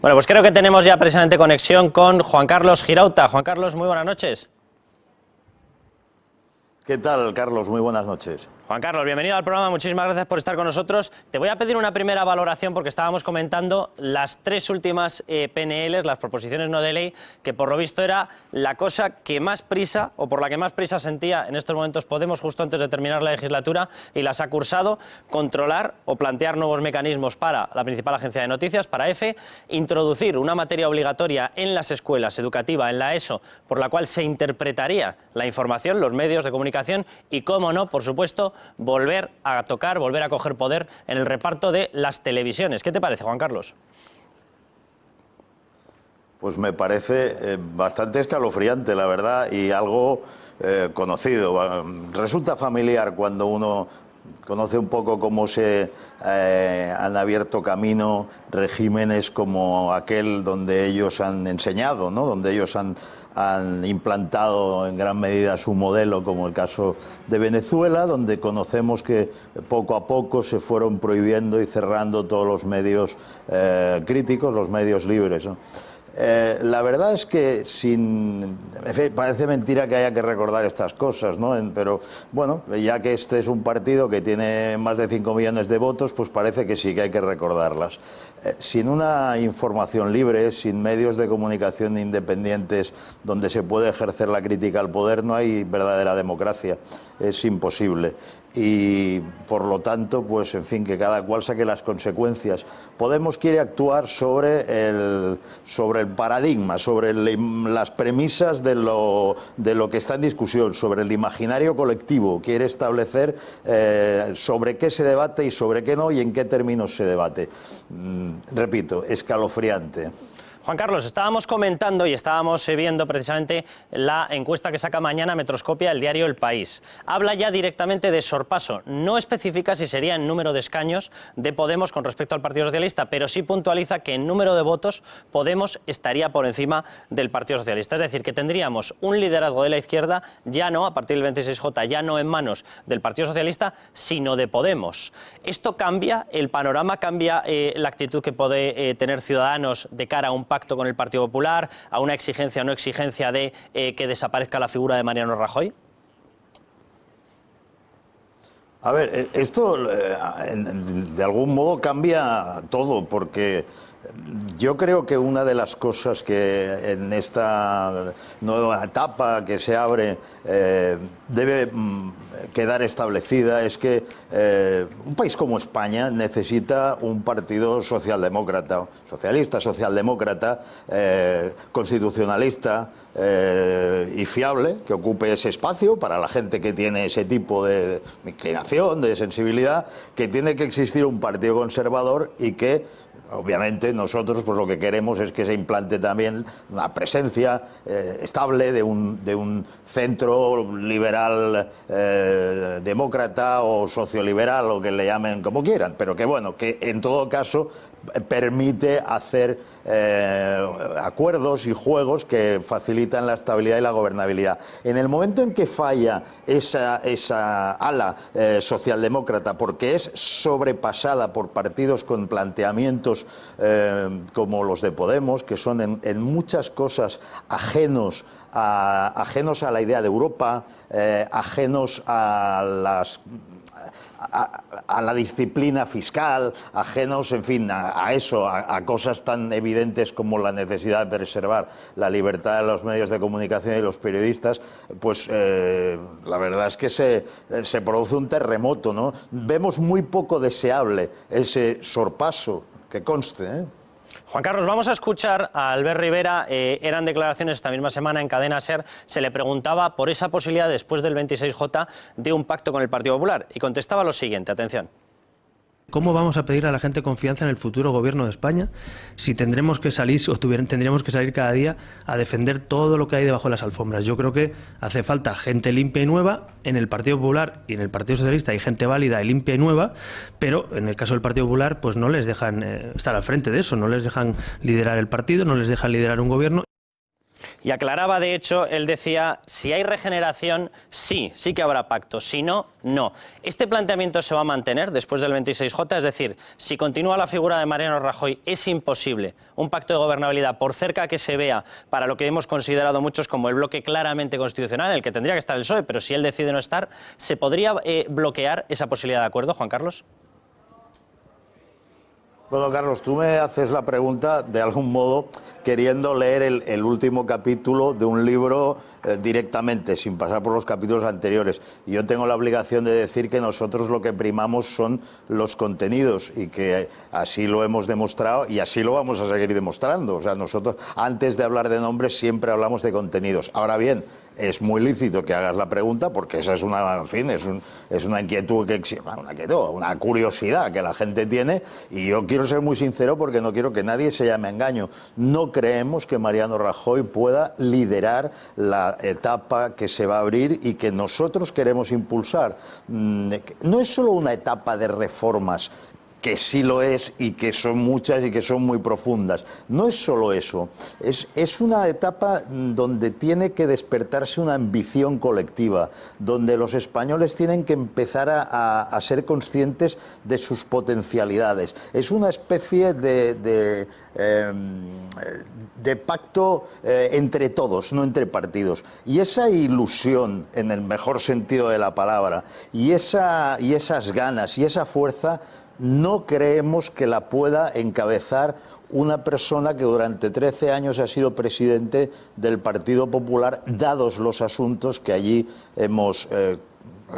Bueno, pues creo que tenemos ya precisamente conexión con Juan Carlos Girauta. Juan Carlos, muy buenas noches. ¿Qué tal, Carlos? Muy buenas noches. Juan Carlos, bienvenido al programa, muchísimas gracias por estar con nosotros. Te voy a pedir una primera valoración porque estábamos comentando las tres últimas eh, PNLs, las proposiciones no de ley, que por lo visto era la cosa que más prisa o por la que más prisa sentía en estos momentos Podemos justo antes de terminar la legislatura y las ha cursado, controlar o plantear nuevos mecanismos para la principal agencia de noticias, para EFE, e, introducir una materia obligatoria en las escuelas educativa, en la ESO, por la cual se interpretaría la información, los medios de comunicación y, cómo no, por supuesto, volver a tocar, volver a coger poder en el reparto de las televisiones. ¿Qué te parece, Juan Carlos? Pues me parece eh, bastante escalofriante, la verdad, y algo eh, conocido. Resulta familiar cuando uno conoce un poco cómo se eh, han abierto camino regímenes como aquel donde ellos han enseñado, ¿no? donde ellos han han implantado en gran medida su modelo, como el caso de Venezuela, donde conocemos que poco a poco se fueron prohibiendo y cerrando todos los medios eh, críticos, los medios libres. Eh, la verdad es que sin parece mentira que haya que recordar estas cosas, ¿no? pero bueno, ya que este es un partido que tiene más de 5 millones de votos, pues parece que sí que hay que recordarlas. Eh, sin una información libre, sin medios de comunicación independientes donde se puede ejercer la crítica al poder, no hay verdadera democracia. Es imposible. Y por lo tanto, pues en fin, que cada cual saque las consecuencias. Podemos quiere actuar sobre el, sobre el paradigma, sobre las premisas de lo, que está en discusión, sobre el imaginario colectivo. Quiere establecer eh, sobre qué se debate y sobre qué no y en qué términos se debate. Mm, repito, escalofriante. Juan Carlos, estábamos comentando y estábamos eh, viendo precisamente la encuesta que saca mañana Metroscopia el diario El País. Habla ya directamente de sorpaso. No especifica si sería en número de escaños de Podemos con respecto al Partido Socialista, pero sí puntualiza que en número de votos Podemos estaría por encima del Partido Socialista. Es decir, que tendríamos un liderazgo de la izquierda ya no, a partir del 26J, ya no en manos del Partido Socialista, sino de Podemos. ¿Esto cambia? ¿El panorama cambia eh, la actitud que puede eh, tener Ciudadanos de cara a un pacto con el Partido Popular, a una exigencia o no exigencia de eh, que desaparezca la figura de Mariano Rajoy? A ver, eh, esto eh, de algún modo cambia todo, porque yo creo que una de las cosas que en esta nueva etapa que se abre debe mm, quedar establecida es que eh, un país como España necesita un partido socialdemócrata, socialista, socialdemócrata, eh, constitucionalista eh, y fiable, que ocupe ese espacio para la gente que tiene ese tipo de inclinación, de sensibilidad, que tiene que existir un partido conservador y que Obviamente nosotros pues lo que queremos es que se implante también una presencia estable de un, de un centro liberal eh, demócrata o socioliberal o que le llamen como quieran, pero que bueno, que en todo caso permite hacer eh, acuerdos y juegos que facilitan la estabilidad y la gobernabilidad. En el momento en que falla esa, esa ala eh, socialdemócrata porque es sobrepasada por partidos con planteamientos como los de Podemos, que son en muchas cosas ajenos ajenos a la idea de Europa, eh, ajenos a las a, la disciplina fiscal, ajenos, en fin, a, eso, a, cosas tan evidentes como la necesidad de preservar la libertad de los medios de comunicación y los periodistas, pues eh, la verdad es que se, se, produce un terremoto, ¿no? Vemos muy poco deseable ese sorpaso, que conste, ¿eh? Juan Carlos, vamos a escuchar a Albert Rivera. Eh, eran declaraciones esta misma semana en Cadena Ser. Se le preguntaba por esa posibilidad después del 26J de un pacto con el Partido Popular y contestaba lo siguiente. Atención. ¿Cómo vamos a pedir a la gente confianza en el futuro gobierno de España si tendremos que salir tendríamos que salir cada día a defender todo lo que hay debajo de las alfombras? Yo creo que hace falta gente limpia y nueva en el Partido Popular y en el Partido Socialista hay gente válida y limpia y nueva, pero en el caso del Partido Popular pues no les dejan eh, estar al frente de eso, no les dejan liderar el partido, no les dejan liderar un gobierno. Y aclaraba, de hecho, él decía, si hay regeneración, sí, sí que habrá pacto, si no, no. Este planteamiento se va a mantener después del 26J, es decir, si continúa la figura de Mariano Rajoy, es imposible un pacto de gobernabilidad, por cerca que se vea, para lo que hemos considerado muchos como el bloque claramente constitucional, en el que tendría que estar el PSOE, pero si él decide no estar, ¿se podría eh, bloquear esa posibilidad de acuerdo, Juan Carlos? Bueno, Carlos, tú me haces la pregunta de algún modo queriendo leer el, el último capítulo de un libro eh, directamente, sin pasar por los capítulos anteriores. Yo tengo la obligación de decir que nosotros lo que primamos son los contenidos y que así lo hemos demostrado y así lo vamos a seguir demostrando. O sea, nosotros antes de hablar de nombres siempre hablamos de contenidos. Ahora bien, es muy lícito que hagas la pregunta porque esa es una, en fin, es, un, es una inquietud que una, una curiosidad que la gente tiene y yo quiero ser muy sincero porque no quiero que nadie se llame engaño. No creemos que Mariano Rajoy pueda liderar la etapa que se va a abrir y que nosotros queremos impulsar. Mm, no es solo una etapa de reformas, que sí lo es y que son muchas y que son muy profundas. No es solo eso, es, es, una etapa donde tiene que despertarse una ambición colectiva, donde los españoles tienen que empezar a, ser conscientes de sus potencialidades. Es una especie de, de em, pacto eh, entre todos, no entre partidos. Y esa ilusión, en el mejor sentido de la palabra, y, esa, y esas ganas y esa fuerza no creemos que la pueda encabezar una persona que durante 13 años ha sido presidente del Partido Popular, dados los asuntos que allí hemos eh,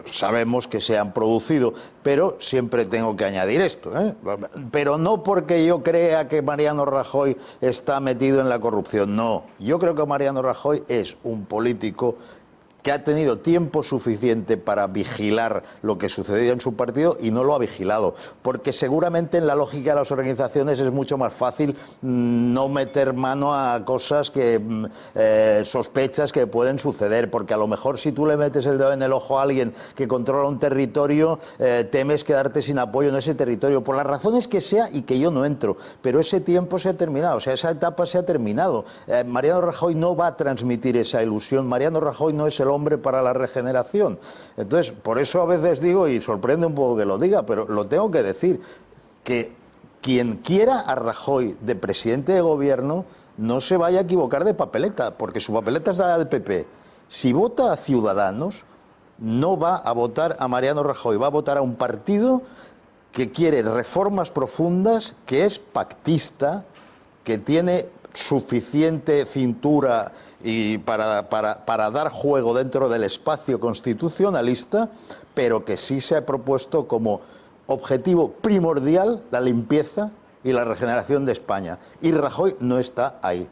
sabemos que se han producido, pero siempre tengo que añadir esto. ¿eh? Pero no porque yo crea que Mariano Rajoy está metido en la corrupción, no. Yo creo que Mariano Rajoy es un político que ha tenido tiempo suficiente para vigilar lo que sucedió en su partido y no lo ha vigilado. Porque seguramente en la lógica de las organizaciones es mucho más fácil mm, no meter mano a cosas que mm, eh, sospechas que pueden suceder. Porque a lo mejor si tú le metes el dedo en el ojo a alguien que controla un territorio, eh, temes quedarte sin apoyo en ese territorio. Por las razones que sea y que yo no entro. Pero ese tiempo se ha terminado. O sea, esa etapa se ha terminado. Eh, Mariano Rajoy no va a transmitir esa ilusión. Mariano Rajoy no es el hombre para la regeneración. Entonces, por eso a veces digo, y sorprende un poco que lo diga, pero lo tengo que decir, que quien quiera a Rajoy de presidente de gobierno no se vaya a equivocar de papeleta, porque su papeleta es la del PP. Si vota a Ciudadanos, no va a votar a Mariano Rajoy, va a votar a un partido que quiere reformas profundas, que es pactista, que tiene suficiente cintura y para, para, para, dar juego dentro del espacio constitucionalista, pero que sí se ha propuesto como objetivo primordial la limpieza y la regeneración de España. Y Rajoy no está ahí.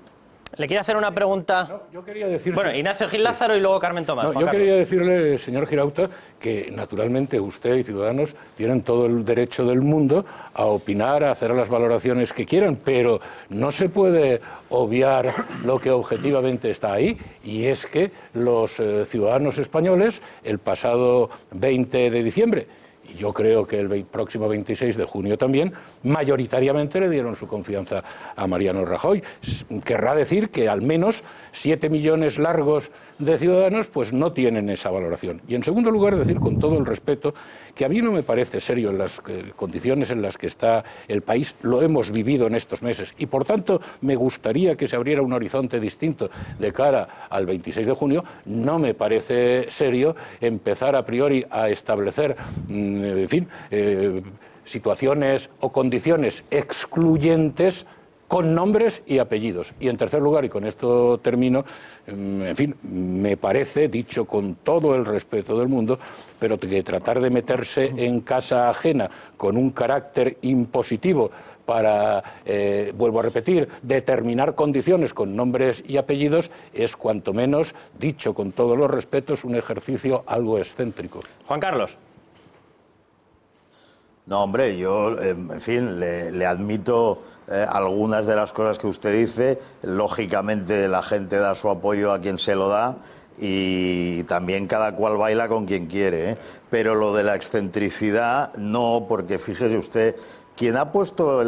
Le quiero hacer una eh, pregunta. yo quería Bueno, Ignacio Gil Lázaro y luego Carmen Tomás. yo quería decirle, señor Girauta, que naturalmente usted y Ciudadanos tienen todo el derecho del mundo a opinar, a hacer las valoraciones que quieran, pero no se puede obviar lo que objetivamente está ahí, y es que los eh, ciudadanos españoles, el pasado 20 de diciembre, yo creo que el próximo 26 de junio también, mayoritariamente le dieron su confianza a Mariano Rajoy. Querrá decir que al menos 7 millones largos de ciudadanos pues no tienen esa valoración. Y en segundo lugar, decir con todo el respeto que a mí no me parece serio en las eh, condiciones en las que está el país, lo hemos vivido en estos meses y por tanto me gustaría que se abriera un horizonte distinto de cara al 26 de junio. No me parece serio empezar a priori a establecer mm, eh, en fin, eh, situaciones o condiciones excluyentes con nombres y apellidos. Y en tercer lugar, y con esto termino, mm, en fin, me parece, dicho con todo el respeto del mundo, pero que tratar de meterse en casa ajena con un carácter impositivo para, eh, vuelvo a repetir, determinar condiciones con nombres y apellidos es cuanto menos, dicho con todos los respetos, un ejercicio algo excéntrico. Juan Carlos. No, hombre, yo, eh, en fin, le, admito eh, algunas de las cosas que usted dice. Lógicamente la gente da su apoyo a quien se lo da y también cada cual baila con quien quiere. ¿eh? Pero lo de la excentricidad, no, porque fíjese usted, quien ha puesto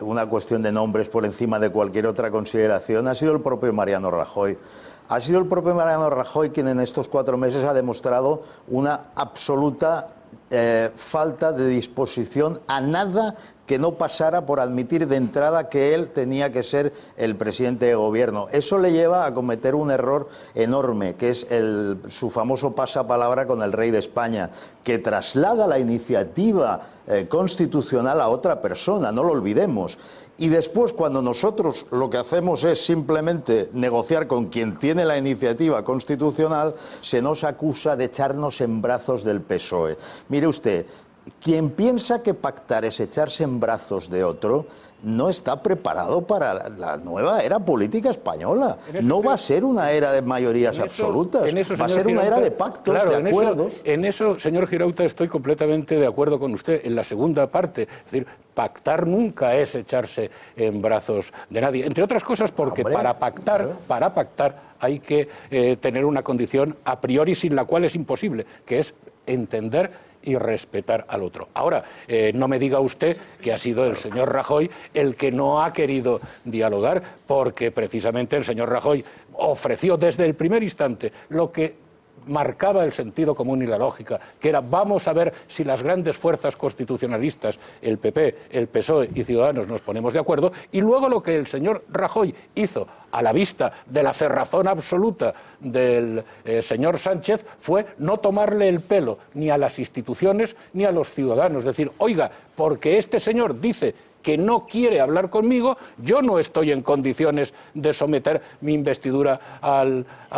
una cuestión de nombres por encima de cualquier otra consideración ha sido el propio Mariano Rajoy. Ha sido el propio Mariano Rajoy quien en estos cuatro meses ha demostrado una absoluta eh, falta de disposición a nada que no pasara por admitir de entrada que él tenía que ser el presidente de gobierno. Eso le lleva a cometer un error enorme, que es el, su famoso pasapalabra con el rey de España, que traslada la iniciativa eh, constitucional a otra persona, no lo olvidemos. Y después, cuando nosotros lo que hacemos es simplemente negociar con quien tiene la iniciativa constitucional, se nos acusa de echarnos en brazos del PSOE. Mire usted, quien piensa que pactar es echarse en brazos de otro, no está preparado para la nueva era política española. No va a ser una era de mayorías absolutas, va a ser una era de pactos, de acuerdos. En eso, señor Girauta, estoy completamente de acuerdo con usted, en la segunda parte. Es decir, pactar nunca es echarse en brazos de nadie, entre otras cosas porque para pactar, para pactar hay que eh, tener una condición a priori sin la cual es imposible, que es entender y respetar al otro. Ahora, eh, no me diga usted que ha sido el señor Rajoy el que no ha querido dialogar, porque precisamente el señor Rajoy ofreció desde el primer instante lo que marcaba el sentido común y la lógica, que era vamos a ver si las grandes fuerzas constitucionalistas, el PP, el PSOE y Ciudadanos nos ponemos de acuerdo, y luego lo que el señor Rajoy hizo a la vista de la cerrazón absoluta del eh, señor Sánchez fue no tomarle el pelo ni a las instituciones ni a los ciudadanos, es decir, oiga, porque este señor dice que no quiere hablar conmigo, yo no estoy en condiciones de someter mi investidura a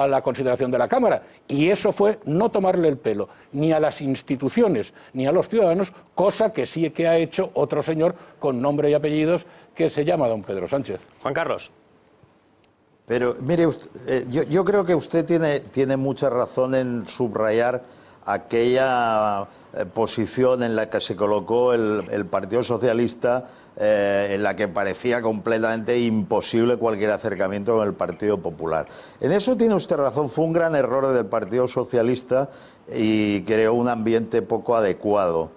la consideración de la Cámara. Y eso fue no tomarle el pelo ni a las instituciones ni a los ciudadanos, cosa que sí que ha hecho otro señor con nombre y apellidos que se llama don Pedro Sánchez. Juan Carlos. Pero mire, eh, yo, creo que usted tiene, mucha razón en subrayar aquella eh, posición en la que se colocó el Partido Socialista eh, en la que parecía completamente imposible cualquier acercamiento con el Partido Popular. En eso tiene usted razón, fue un gran error del Partido Socialista y creó un ambiente poco adecuado.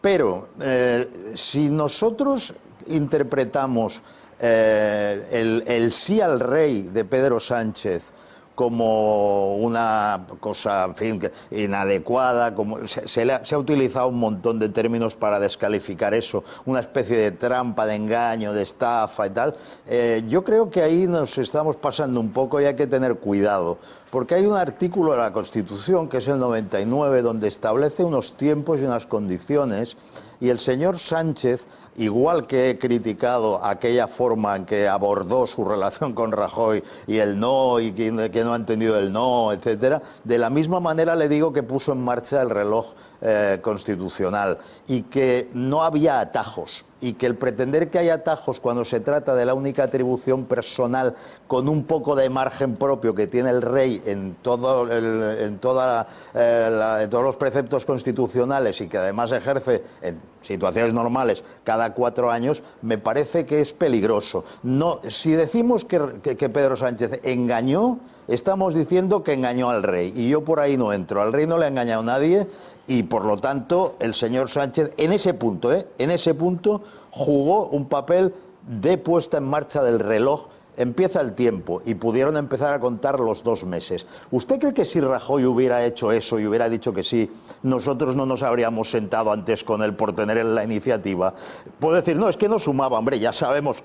Pero eh, si nosotros interpretamos eh, el sí al rey de Pedro Sánchez, como una cosa, en fin, inadecuada, como se, ha, utilizado un montón de términos para descalificar eso, una especie de trampa, de engaño, de estafa y tal. Eh, yo creo que ahí nos estamos pasando un poco y hay que tener cuidado, porque hay un artículo de la Constitución, que es el 99, donde establece unos tiempos y unas condiciones y el señor Sánchez, igual que he criticado aquella forma en que abordó su relación con Rajoy y el no, y que, no ha entendido el no, etcétera, de la misma manera le digo que puso en marcha el reloj eh, constitucional y que no había atajos y que el pretender que hay atajos cuando se trata de la única atribución personal con un poco de margen propio que tiene el rey en, todo en, toda, eh, todos los preceptos constitucionales y que además ejerce en situaciones normales cada cuatro años, me parece que es peligroso. No, si decimos que, que Pedro Sánchez engañó, estamos diciendo que engañó al rey y yo por ahí no entro. Al rey no le ha engañado nadie y por lo tanto el señor Sánchez en ese punto, ¿eh? en ese punto jugó un papel de puesta en marcha del reloj empieza el tiempo y pudieron empezar a contar los dos meses. ¿Usted cree que si Rajoy hubiera hecho eso y hubiera dicho que sí, nosotros no nos habríamos sentado antes con él por tener la iniciativa? Puedo decir, no, es que no sumaba, hombre, ya sabemos,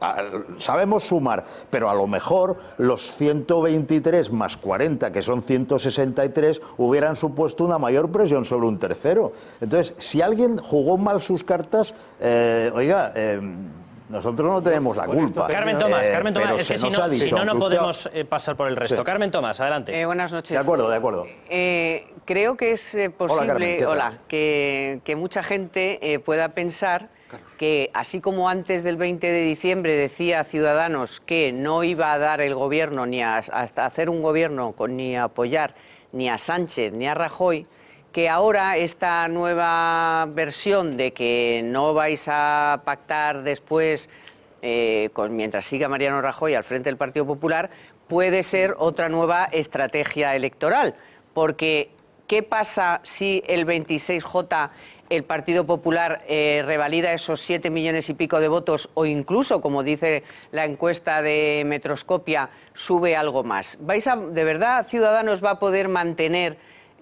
sabemos sumar, pero a lo mejor los 123 más 40, que son 163, hubieran supuesto una mayor presión sobre un tercero. Entonces, si alguien jugó mal sus cartas, eh, oiga, eh, nosotros no tenemos la culpa. Carmen eh, Tomás, Carmen Tomás, es que si no, no, podemos eh, pasar por el resto. Carmen Tomás, adelante. Eh, buenas noches. De acuerdo, de acuerdo. creo que es posible, hola, que, que, mucha gente pueda pensar que así como antes del 20 de diciembre decía Ciudadanos que no iba a dar el gobierno ni a, hasta hacer un gobierno con, ni a apoyar ni a Sánchez ni a Rajoy, que ahora esta nueva versión de que no vais a pactar después, eh, con, mientras siga Mariano Rajoy al frente del Partido Popular, puede ser otra nueva estrategia electoral. Porque, ¿qué pasa si el 26J el Partido Popular eh, revalida esos siete millones y pico de votos o incluso, como dice la encuesta de Metroscopia, sube algo más. ¿Vais a, de verdad, Ciudadanos va a poder mantener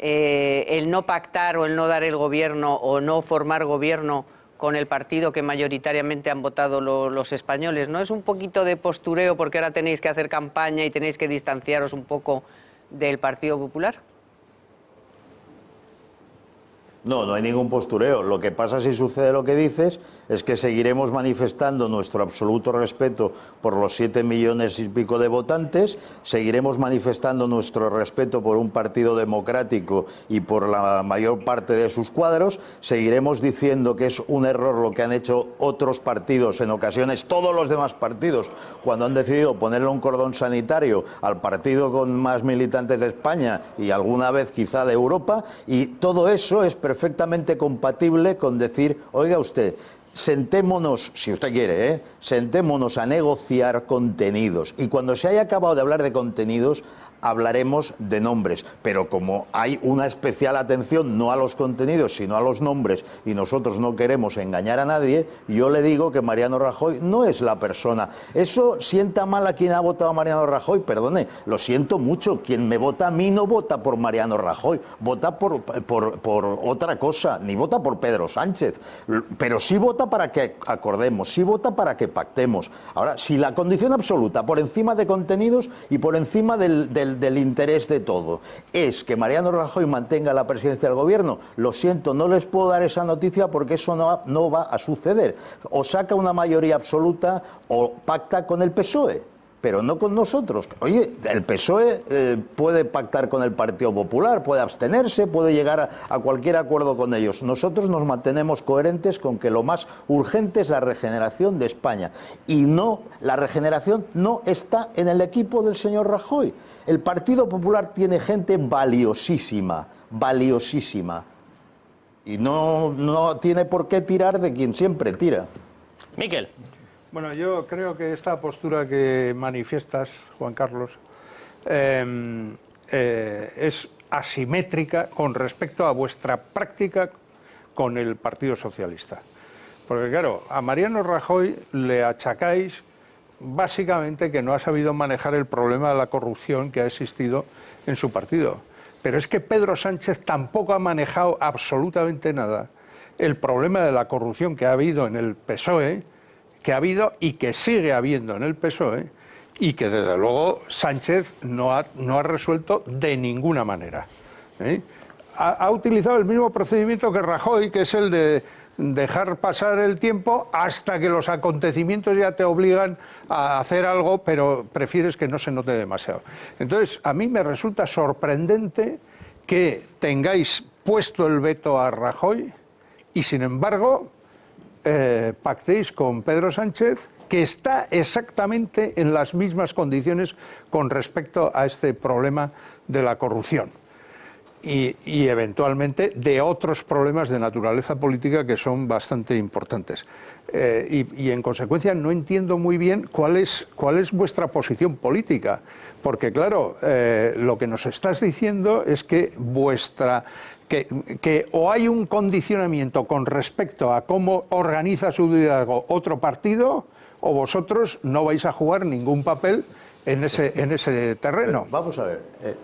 eh, el no pactar o el no dar el gobierno o no formar gobierno con el partido que mayoritariamente han votado los españoles. ¿No es un poquito de postureo porque ahora tenéis que hacer campaña y tenéis que distanciaros un poco del Partido Popular? No, no hay ningún postureo. Lo que pasa si sucede lo que dices es que seguiremos manifestando nuestro absoluto respeto por los siete millones y pico de votantes, seguiremos manifestando nuestro respeto por un partido democrático y por la mayor parte de sus cuadros, seguiremos diciendo que es un error lo que han hecho otros partidos, en ocasiones todos los demás partidos, cuando han decidido ponerle un cordón sanitario al partido con más militantes de España y alguna vez quizá de Europa, y todo eso es perfectamente compatible con decir, oiga usted, sentémonos, si usted quiere, ¿eh? sentémonos a negociar contenidos. Y cuando se haya acabado de hablar de contenidos, hablaremos de nombres, pero como hay una especial atención no a los contenidos, sino a los nombres, y nosotros no queremos engañar a nadie, yo le digo que Mariano Rajoy no es la persona. Eso sienta mal a quien ha votado a Mariano Rajoy, perdone, lo siento mucho, quien me vota a mí no vota por Mariano Rajoy, vota por, por, otra cosa, ni vota por Pedro Sánchez, pero sí vota para que acordemos, sí vota para que pactemos. Ahora, si la condición absoluta por encima de contenidos y por encima del del, interés de todo es que Mariano Rajoy mantenga la presidencia del gobierno. Lo siento, no les puedo dar esa noticia porque eso no va a suceder. O saca una mayoría absoluta o pacta con el PSOE pero no con nosotros. Oye, el PSOE eh, puede pactar con el Partido Popular, puede abstenerse, puede llegar a, cualquier acuerdo con ellos. Nosotros nos mantenemos coherentes con que lo más urgente es la regeneración de España. Y no, la regeneración no está en el equipo del señor Rajoy. El Partido Popular tiene gente valiosísima, valiosísima. Y no, no tiene por qué tirar de quien siempre tira. Miquel. Bueno, yo creo que esta postura que manifiestas, Juan Carlos, em, eh, es asimétrica con respecto a vuestra práctica con el Partido Socialista. Porque claro, a Mariano Rajoy le achacáis básicamente que no ha sabido manejar el problema de la corrupción que ha existido en su partido. Pero es que Pedro Sánchez tampoco ha manejado absolutamente nada el problema de la corrupción que ha habido en el PSOE que ha habido y que sigue habiendo en el PSOE y que desde luego Sánchez no ha, no ha resuelto de ninguna manera. ¿eh? Ha, ha, utilizado el mismo procedimiento que Rajoy, que es el de dejar pasar el tiempo hasta que los acontecimientos ya te obligan a hacer algo, pero prefieres que no se note demasiado. Entonces, a mí me resulta sorprendente que tengáis puesto el veto a Rajoy y, sin embargo, eh, pactéis con Pedro Sánchez, que está exactamente en las mismas condiciones con respecto a este problema de la corrupción. Y, eventualmente de otros problemas de naturaleza política que son bastante importantes. Eh, y, en consecuencia no entiendo muy bien cuál es, cuál es vuestra posición política, porque claro, eh, lo que nos estás diciendo es que vuestra que, o hay un condicionamiento con respecto a cómo organiza su liderazgo otro partido, o vosotros no vais a jugar ningún papel en ese, en ese terreno. Eh, vamos a ver. Eh.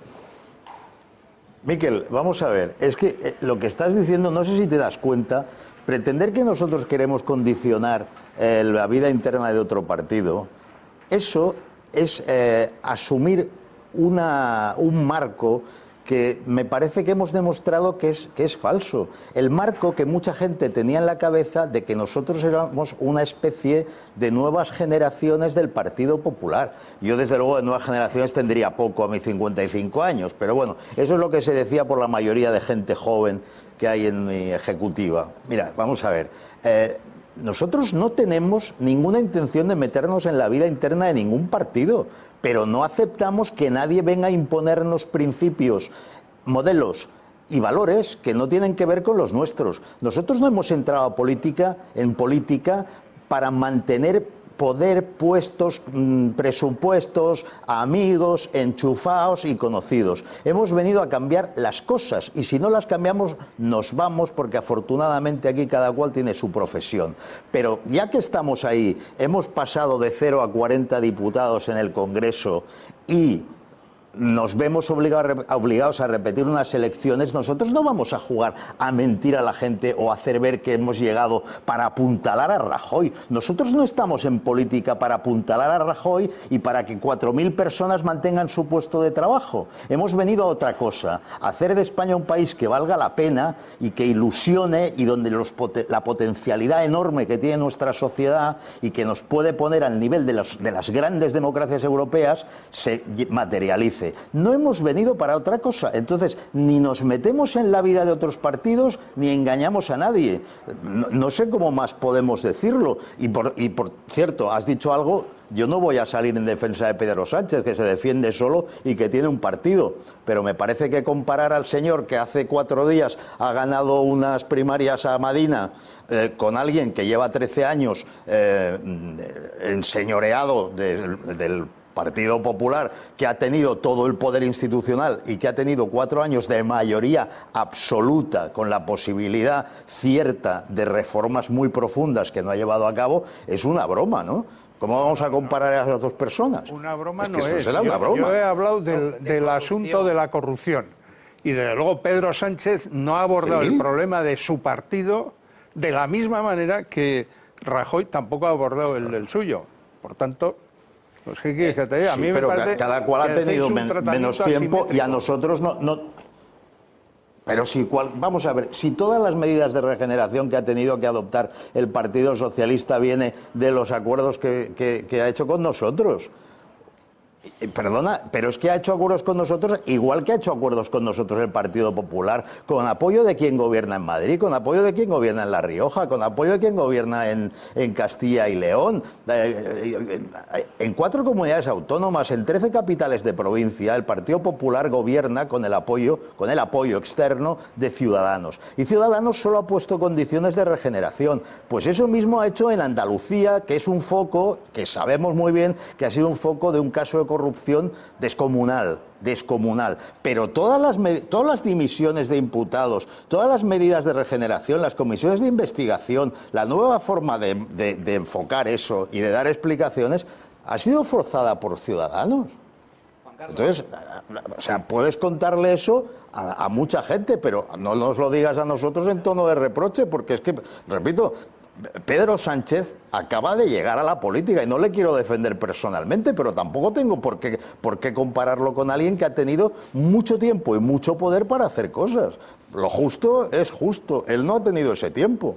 Miquel, vamos a ver. Es que eh, lo que estás diciendo, no sé si te das cuenta, pretender que nosotros queremos condicionar la vida interna de otro partido, eso es asumir una, un marco que me parece que hemos demostrado que es, que es falso. El marco que mucha gente tenía en la cabeza de que nosotros éramos una especie de nuevas generaciones del Partido Popular. Yo, desde luego, de nuevas generaciones tendría poco a mis 55 años, pero bueno, eso es lo que se decía por la mayoría de gente joven que hay en mi ejecutiva. Mira, vamos a ver. Eh, nosotros no tenemos ninguna intención de meternos en la vida interna de ningún partido pero no aceptamos que nadie venga a imponernos principios, modelos y valores que no tienen que ver con los nuestros. Nosotros no hemos entrado a política, en política para mantener poder puestos, mm, presupuestos, amigos, enchufados y conocidos. Hemos venido a cambiar las cosas y si no las cambiamos nos vamos porque afortunadamente aquí cada cual tiene su profesión. Pero ya que estamos ahí, hemos pasado de 0 a 40 diputados en el Congreso y nos vemos obligados a repetir unas elecciones, nosotros no vamos a jugar a mentir a la gente o a hacer ver que hemos llegado para apuntalar a Rajoy. Nosotros no estamos en política para apuntalar a Rajoy y para que 4.000 personas mantengan su puesto de trabajo. Hemos venido a otra cosa, a hacer de España un país que valga la pena y que ilusione y donde la potencialidad enorme que tiene nuestra sociedad y que nos puede poner al nivel de las grandes democracias europeas se materialice. No hemos venido para otra cosa. Entonces, ni nos metemos en la vida de otros partidos, ni engañamos a nadie. No, sé cómo más podemos decirlo. Y por, cierto, has dicho algo yo no voy a salir en defensa de Pedro Sánchez, que se defiende solo y que tiene un partido. Pero me parece que comparar al señor que hace cuatro días ha ganado unas primarias a Madina eh, con alguien que lleva 13 años eh, mm, eh, enseñoreado del del Partido Popular, que ha tenido todo el poder institucional y que ha tenido cuatro años de mayoría absoluta con la posibilidad cierta de reformas muy profundas que no ha llevado a cabo, es una broma, ¿no? ¿Cómo vamos a comparar a las dos personas? Una broma no es. Será una broma. yo, he hablado del, asunto de la corrupción. Y desde luego Pedro Sánchez no ha abordado el problema de su partido de la misma manera que Rajoy tampoco ha abordado el del suyo. Por tanto, pero cada cual ha tenido menos tiempo y a nosotros no, Pero si cual, vamos a ver, si todas las medidas de regeneración que ha tenido que adoptar el Partido Socialista viene de los acuerdos que ha hecho con nosotros, eh, perdona, pero es que ha hecho acuerdos con nosotros, igual que ha hecho acuerdos con nosotros el Partido Popular, con apoyo de quien gobierna en Madrid, con apoyo de quien gobierna en La Rioja, con apoyo de quien gobierna en, Castilla y León. Eh, eh, en cuatro comunidades autónomas, en trece capitales de provincia, el Partido Popular gobierna con el apoyo, con el apoyo externo de Ciudadanos. Y Ciudadanos solo ha puesto condiciones de regeneración. Pues eso mismo ha hecho en Andalucía, que es un foco, que sabemos muy bien que ha sido un foco de un caso de corrupción descomunal, descomunal. Pero todas las, todas las dimisiones de imputados, todas las medidas de regeneración, las comisiones de investigación, la nueva forma de, enfocar eso y de dar explicaciones, ha sido forzada por ciudadanos. Entonces, o sea, puedes contarle eso a, a, mucha gente, pero no nos lo digas a nosotros en tono de reproche, porque es que, repito, Pedro Sánchez acaba de llegar a la política y no le quiero defender personalmente, pero tampoco tengo por qué, por qué compararlo con alguien que ha tenido mucho tiempo y mucho poder para hacer cosas. Lo justo es justo, él no ha tenido ese tiempo.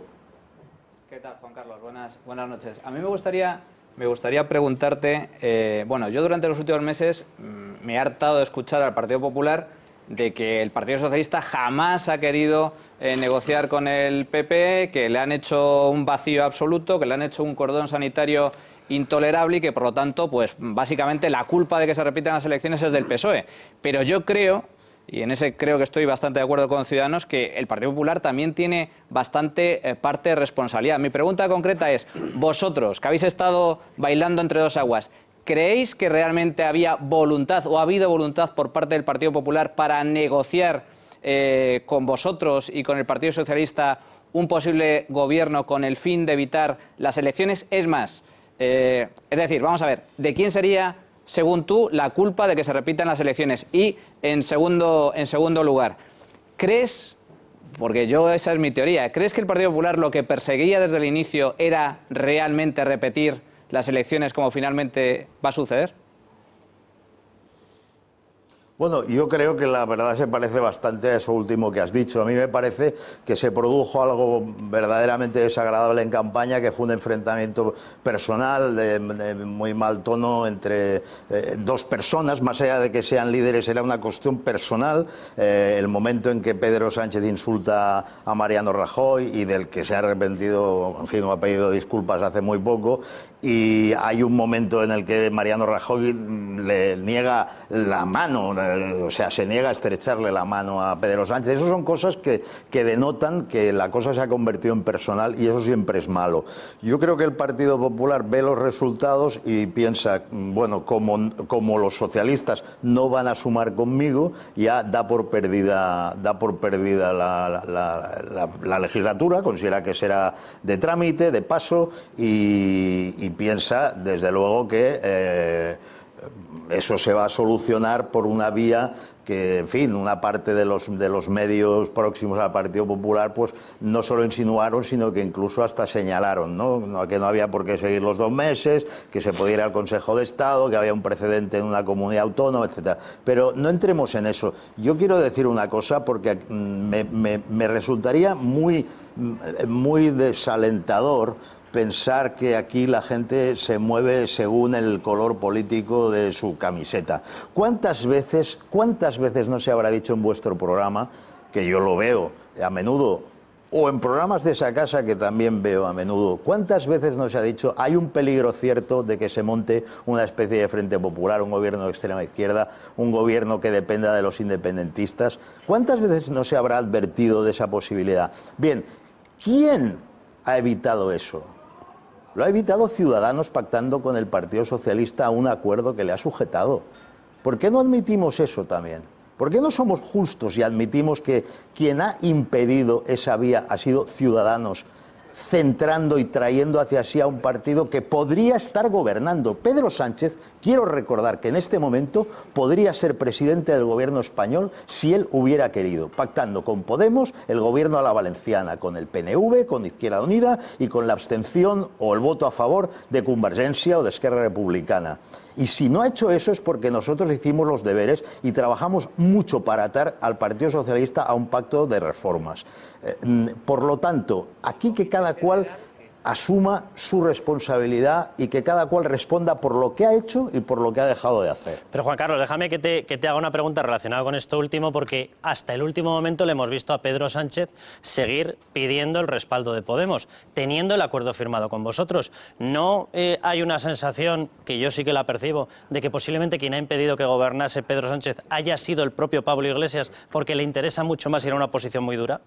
¿Qué tal, Juan Carlos? Buenas, buenas noches. A mí me gustaría, me gustaría preguntarte, eh, bueno, yo durante los últimos meses mm, me he hartado de escuchar al Partido Popular de que el Partido Socialista jamás ha querido eh, negociar con el PP, que le han hecho un vacío absoluto, que le han hecho un cordón sanitario intolerable y que por lo tanto, pues básicamente la culpa de que se repitan las elecciones es del PSOE. Pero yo creo, y en ese creo que estoy bastante de acuerdo con Ciudadanos, que el Partido Popular también tiene bastante eh, parte de responsabilidad. Mi pregunta concreta es, vosotros, que habéis estado bailando entre dos aguas, ¿creéis que realmente había voluntad o ha habido voluntad por parte del Partido Popular para negociar eh, con vosotros y con el Partido Socialista un posible gobierno con el fin de evitar las elecciones? Es más, eh, es decir, vamos a ver, ¿de quién sería, según tú, la culpa de que se repitan las elecciones? Y, en segundo, en segundo lugar, ¿crees, porque yo esa es mi teoría, ¿crees que el Partido Popular lo que perseguía desde el inicio era realmente repetir las elecciones como finalmente va a suceder? Bueno, yo creo que la verdad se parece bastante a eso último que has dicho. A mí me parece que se produjo algo verdaderamente desagradable en campaña, que fue un enfrentamiento personal de, muy mal tono entre eh, dos personas, más allá de que sean líderes, era una cuestión personal. Eh, el momento en que Pedro Sánchez insulta a Mariano Rajoy y del que se ha arrepentido, en fin, ha pedido disculpas hace muy poco, y hay un momento en el que Mariano Rajoy mm, le niega la mano, eh, o sea, se niega a estrecharle la mano a Pedro Sánchez. Esas son cosas que, denotan que la cosa se ha convertido en personal y eso siempre es malo. Yo creo que el Partido Popular ve los resultados y piensa, mm, bueno, como, como los socialistas no van a sumar conmigo, ya da por perdida, da por perdida la, legislatura, considera que será de trámite, de paso y piensa, desde luego, que eh, eso se va a solucionar por una vía que, en fin, una parte de los, de los medios próximos al Partido Popular, pues no solo insinuaron, sino que incluso hasta señalaron, ¿no? Que no había por qué seguir los dos meses, que se podía ir al Consejo de Estado, que había un precedente en una comunidad autónoma, etcétera. Pero no entremos en eso. Yo quiero decir una cosa porque mm, me, me, me resultaría muy, mm, muy desalentador pensar que aquí la gente se mueve según el color político de su camiseta. ¿Cuántas veces, cuántas veces no se habrá dicho en vuestro programa, que yo lo veo a menudo, o en programas de esa casa que también veo a menudo, ¿cuántas veces no se ha dicho hay un peligro cierto de que se monte una especie de Frente Popular, un gobierno de extrema izquierda, un gobierno que dependa de los independentistas? ¿Cuántas veces no se habrá advertido de esa posibilidad? Bien, ¿quién ha evitado eso? Lo ha evitado Ciudadanos pactando con el Partido Socialista un acuerdo que le ha sujetado. ¿Por qué no admitimos eso también? ¿Por qué no somos justos y admitimos que quien ha impedido esa vía ha sido Ciudadanos centrando y trayendo hacia sí a un partido que podría estar gobernando. Pedro Sánchez, quiero recordar que en este momento podría ser presidente del gobierno español si él hubiera querido, pactando con Podemos, el gobierno a la valenciana, con el PNV, con Izquierda Unida y con la abstención o el voto a favor de Convergencia o de Esquerra Republicana. Y si no ha hecho eso es porque nosotros hicimos los deberes y trabajamos mucho para atar al Partido Socialista a un pacto de reformas. Eh, por lo tanto, aquí que cada cual asuma su responsabilidad y que cada cual responda por lo que ha hecho y por lo que ha dejado de hacer. Pero Juan Carlos, déjame que te, haga una pregunta relacionada con esto último, porque hasta el último momento le hemos visto a Pedro Sánchez seguir pidiendo el respaldo de Podemos, teniendo el acuerdo firmado con vosotros. ¿No eh, hay una sensación, que yo sí que la percibo, de que posiblemente quien ha impedido que gobernase Pedro Sánchez haya sido el propio Pablo Iglesias porque le interesa mucho más ir a una posición muy dura?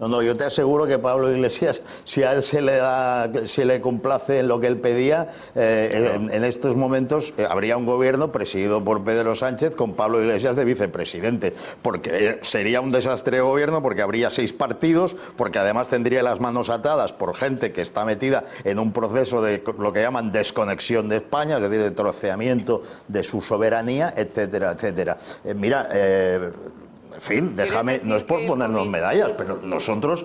No, no, yo te aseguro que Pablo Iglesias, si a él se le, da, se le complace lo que él pedía, eh, en, estos momentos eh, habría un gobierno presidido por Pedro Sánchez con Pablo Iglesias de vicepresidente, porque eh, sería un desastre de gobierno porque habría seis partidos, porque además tendría las manos atadas por gente que está metida en un proceso de lo que llaman desconexión de España, es decir, de troceamiento de su soberanía, etcétera, etcétera. mira, en fin, déjame, no es por ponernos medallas, pero nosotros...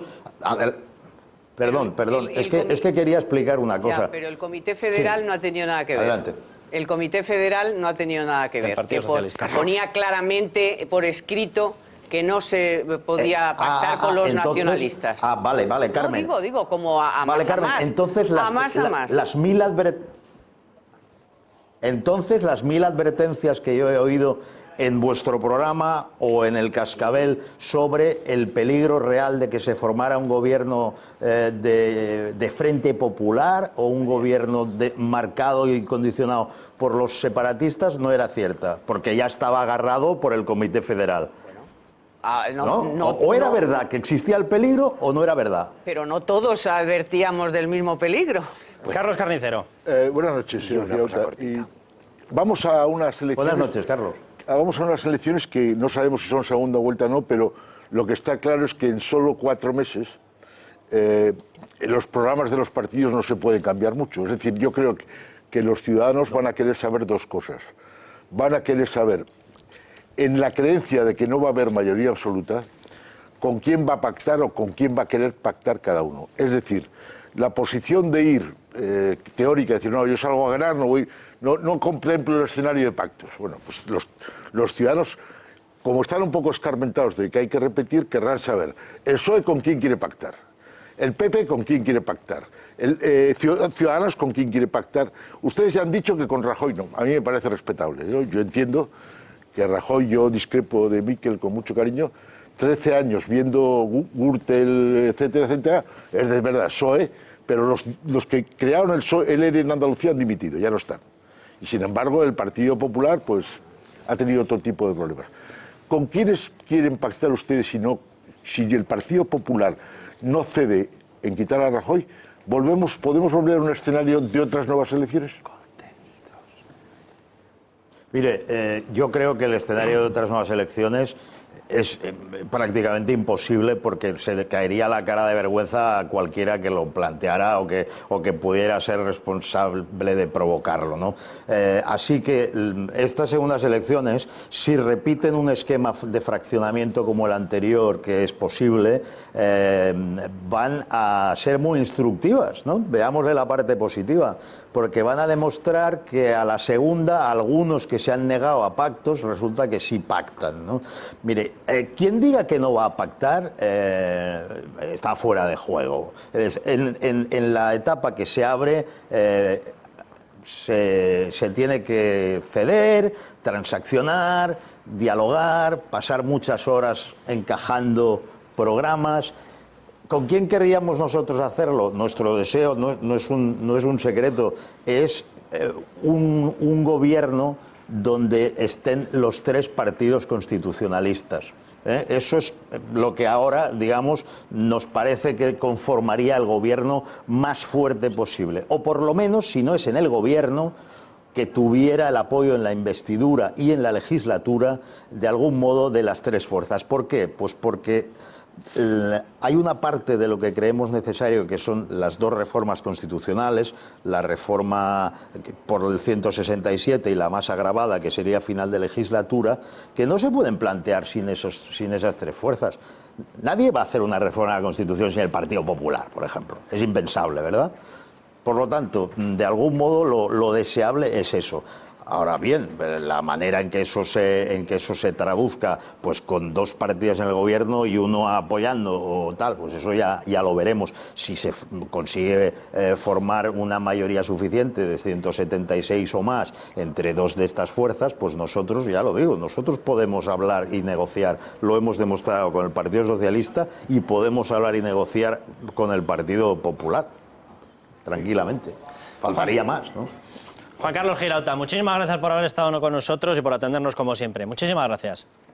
perdón, perdón, es, que, es que quería explicar una cosa. pero el Comité Federal no ha tenido nada que ver. Adelante el Comité Federal no ha tenido nada que ver. Partido Socialista. ponía claramente por escrito que no se podía eh, ah, pactar con ah, los nacionalistas. Ah, vale, vale, Carmen. No, digo, digo, como a, más Carmen, a más. entonces las, mil advertencias... Entonces las mil advertencias que yo he oído en vuestro programa o en el Cascabel sobre el peligro real de que se formara un gobierno eh, de, frente popular o un gobierno marcado y condicionado por los separatistas no era cierta, porque ya estaba agarrado por el Comité Federal. Ah, no, o, era verdad que existía el peligro o no era verdad. Pero no todos advertíamos del mismo peligro. Pues Carlos Carnicero. Eh, buenas noches, señor Vamos a una selección. Buenas noches, Carlos. Ah, vamos a unas elecciones que no sabemos si son segunda vuelta o no, pero lo que está claro es que en solo cuatro meses eh, los programas de los partidos no se pueden cambiar mucho. Es decir, yo creo que, los ciudadanos van a querer saber dos cosas. Van a querer saber, en la creencia de que no va a haber mayoría absoluta, con quién va a pactar o con quién va a querer pactar cada uno. Es decir, la posición de ir eh, teórica, decir, no, yo salgo a ganar, no voy, no, no contemplo el escenario de pactos. Bueno, pues los, ciudadanos, como están un poco escarmentados de que hay que repetir, querrán saber el PSOE con quién quiere pactar, el PP con quién quiere pactar, el, eh, Ciudadanos con quién quiere pactar. Ustedes ya han dicho que con Rajoy no. A mí me parece respetable. Yo entiendo que Rajoy, yo discrepo de Miquel con mucho cariño, 13 años viendo Gürtel, etcétera, etcétera, es de verdad PSOE, pero los, que crearon el PSOE, el e en Andalucía han dimitido, ya no están sin embargo, el Partido Popular pues, ha tenido otro tipo de problemas. ¿Con quiénes quieren pactar ustedes si, no, si el Partido Popular no cede en quitar a Rajoy? Volvemos, ¿Podemos volver a un escenario de otras nuevas elecciones? Mire, eh, yo creo que el escenario de otras nuevas elecciones es eh, prácticamente imposible porque se le caería la cara de vergüenza a cualquiera que lo planteara o que, o que pudiera ser responsable de provocarlo. ¿no? Eh, así que mm, estas segundas elecciones, si repiten un esquema de fraccionamiento como el anterior, que es posible, eh, van a ser muy instructivas. ¿no? Veámosle la parte positiva, porque van a demostrar que a la segunda algunos que se han negado a pactos resulta que sí pactan. ¿no? Eh, quien diga que no va a pactar eh, está fuera de juego. en, la etapa que se abre eh, se, tiene que ceder, transaccionar, dialogar, pasar muchas horas encajando programas. ¿Con quién querríamos nosotros hacerlo? Nuestro deseo no, es, un, secreto, es un, gobierno donde estén los tres partidos constitucionalistas. ¿eh? Eso es lo que ahora, digamos, nos parece que conformaría el gobierno más fuerte posible. O por lo menos, si no es en el gobierno, que tuviera el apoyo en la investidura y en la legislatura, de algún modo, de las tres fuerzas. ¿Por qué? Pues porque hay una parte de lo que creemos necesario, que son las dos reformas constitucionales, la reforma por el 167 y la más agravada, que sería final de legislatura, que no se pueden plantear sin, sin esas tres fuerzas. Nadie va a hacer una reforma de la Constitución sin el Partido Popular, por ejemplo. Es impensable, ¿verdad? Por lo tanto, de algún modo lo deseable es eso. Ahora bien, la manera en que eso se, en que eso se traduzca, pues con dos partidos en el gobierno y uno apoyando o tal, pues eso ya, ya lo veremos. Si se consigue eh, formar una mayoría suficiente de 176 o más entre dos de estas fuerzas, pues nosotros, ya lo digo, nosotros podemos hablar y negociar. Lo hemos demostrado con el Partido Socialista y podemos hablar y negociar con el Partido Popular, tranquilamente. Faltaría más, ¿no? Juan Carlos Girauta, muchísimas gracias por haber estado con nosotros y por atendernos como siempre. Muchísimas gracias.